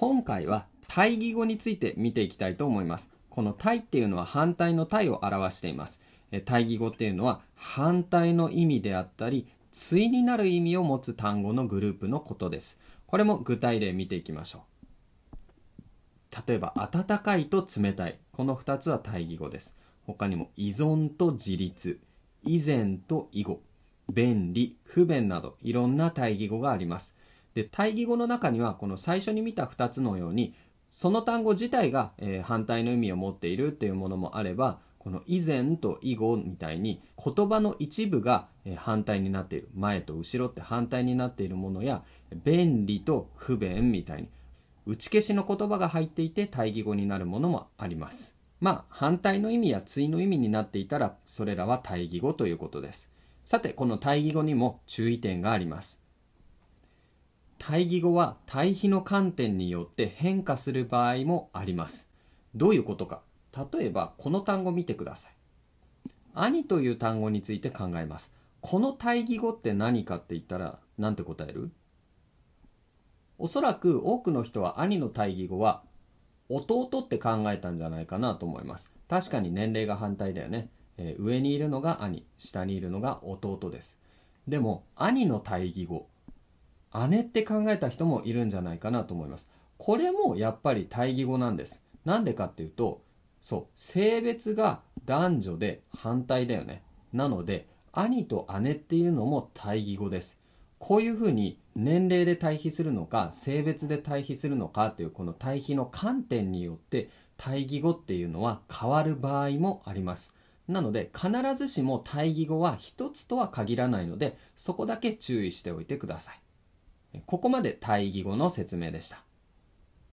今回は対義語について見ていきたいと思います。この対っていうのは反対の対を表しています。対義語っていうのは反対の意味であったり、対になる意味を持つ単語のグループのことです。これも具体例見ていきましょう。例えば、暖かいと冷たい。この2つは対義語です。他にも依存と自立、以前と以後、便利、不便などいろんな対義語があります。で対義語の中にはこの最初に見た2つのようにその単語自体が、えー、反対の意味を持っているっていうものもあればこの以前と以後みたいに言葉の一部が反対になっている前と後ろって反対になっているものや便利と不便みたいに打ち消しの言葉が入っていて対義語になるものもありますまあ反対の意味や対の意味になっていたらそれらは対義語ということですさてこの対義語にも注意点があります対義語は対比の観点によって変化する場合もあります。どういうことか。例えば、この単語見てください。兄という単語について考えます。この対義語って何かって言ったら、なんて答えるおそらく多くの人は兄の対義語は、弟って考えたんじゃないかなと思います。確かに年齢が反対だよね。えー、上にいるのが兄、下にいるのが弟です。でも、兄の対義語姉って考えた人もいるんじゃないかなと思います。これもやっぱり対義語なんです。なんでかっていうと、そう、性別が男女で反対だよね。なので、兄と姉っていうのも対義語です。こういうふうに年齢で対比するのか、性別で対比するのかっていうこの対比の観点によって対義語っていうのは変わる場合もあります。なので必ずしも対義語は一つとは限らないのでそこだけ注意しておいてください。ここまで対義語の説明でした。